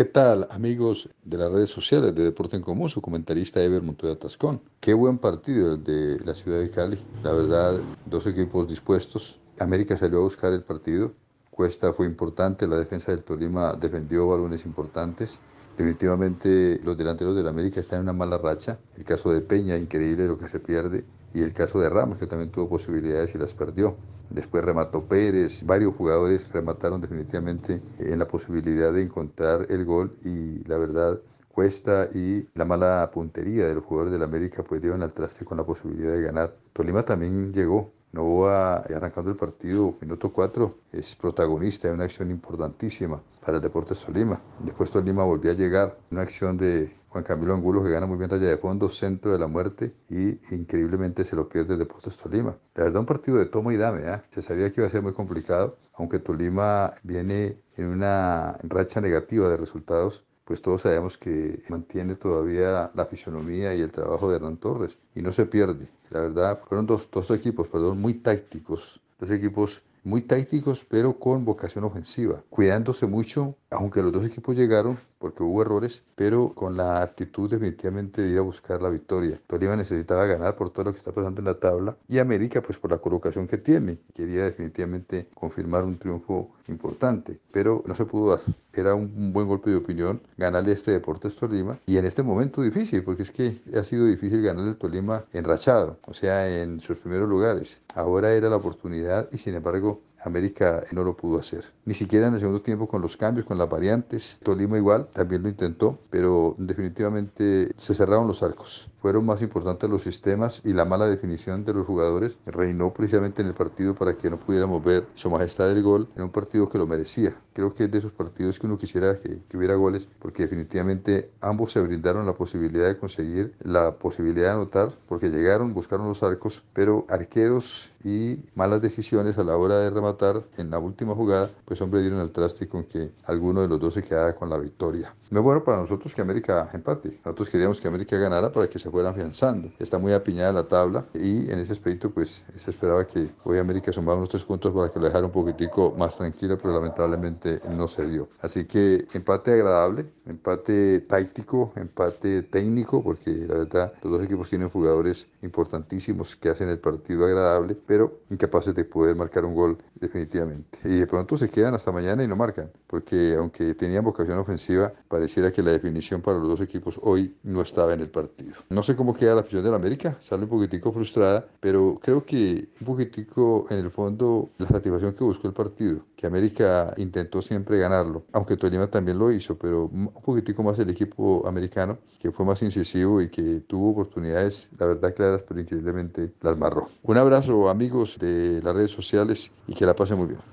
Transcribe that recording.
¿Qué tal, amigos de las redes sociales de Deporte en Común? Su comentarista Ever Montoya Tascón. Qué buen partido de la ciudad de Cali. La verdad, dos equipos dispuestos. América salió a buscar el partido. Cuesta fue importante. La defensa del Tolima defendió balones importantes. Definitivamente, los delanteros del América están en una mala racha. El caso de Peña, increíble lo que se pierde. Y el caso de Ramos, que también tuvo posibilidades y las perdió después remató Pérez, varios jugadores remataron definitivamente en la posibilidad de encontrar el gol y la verdad Cuesta y la mala puntería del jugador del América pues dieron al traste con la posibilidad de ganar. Tolima también llegó, Novoa, eh, arrancando el partido, minuto 4, es protagonista de una acción importantísima para el Deportes Tolima. Después Tolima volvió a llegar, una acción de Juan Camilo Angulo que gana muy bien allá de fondo, centro de la muerte y increíblemente se lo pierde de Postos Tolima. La verdad un partido de toma y dame, ¿ah? se sabía que iba a ser muy complicado, aunque Tolima viene en una racha negativa de resultados, pues todos sabemos que mantiene todavía la fisonomía y el trabajo de Hernán Torres y no se pierde. La verdad fueron dos, dos equipos, perdón, muy tácticos, dos equipos muy tácticos, pero con vocación ofensiva, cuidándose mucho, aunque los dos equipos llegaron, porque hubo errores, pero con la actitud definitivamente de ir a buscar la victoria. Tolima necesitaba ganar por todo lo que está pasando en la tabla y América pues por la colocación que tiene. Quería definitivamente confirmar un triunfo importante, pero no se pudo dar era un buen golpe de opinión ganarle este Deportes Tolima. Y en este momento difícil, porque es que ha sido difícil ganarle el Tolima enrachado, o sea, en sus primeros lugares. Ahora era la oportunidad y sin embargo América no lo pudo hacer. Ni siquiera en el segundo tiempo con los cambios, con las variantes. Tolima igual, también lo intentó, pero definitivamente se cerraron los arcos. Fueron más importantes los sistemas y la mala definición de los jugadores reinó precisamente en el partido para que no pudiéramos ver su majestad del gol en un partido que lo merecía. Creo que es de esos partidos que uno quisiera que, que hubiera goles porque definitivamente ambos se brindaron la posibilidad de conseguir la posibilidad de anotar porque llegaron, buscaron los arcos, pero arqueros y malas decisiones a la hora de rematar en la última jugada, pues hombre dieron el traste con que alguno de los dos se quedara con la victoria. No bueno para nosotros que América empate. Nosotros queríamos que América ganara para que se fuera afianzando. Está muy apiñada la tabla y en ese aspecto pues se esperaba que hoy América sumara unos tres puntos para que lo dejara un poquitico más tranquilo, pero lamentablemente no se dio. Así que empate agradable, empate táctico, empate técnico, porque la verdad los dos equipos tienen jugadores importantísimos que hacen el partido agradable, pero incapaces de poder marcar un gol definitivamente. Y de pronto se quedan hasta mañana y no marcan, porque aunque tenían vocación ofensiva, pareciera que la definición para los dos equipos hoy no estaba en el partido. No sé cómo queda la afición del América, sale un poquitico frustrada, pero creo que un poquitico en el fondo la satisfacción que buscó el partido que América intentó siempre ganarlo, aunque Tolima también lo hizo, pero un poquitico más el equipo americano, que fue más incisivo y que tuvo oportunidades, la verdad, claras, pero increíblemente las marró. Un abrazo amigos de las redes sociales y que la pasen muy bien.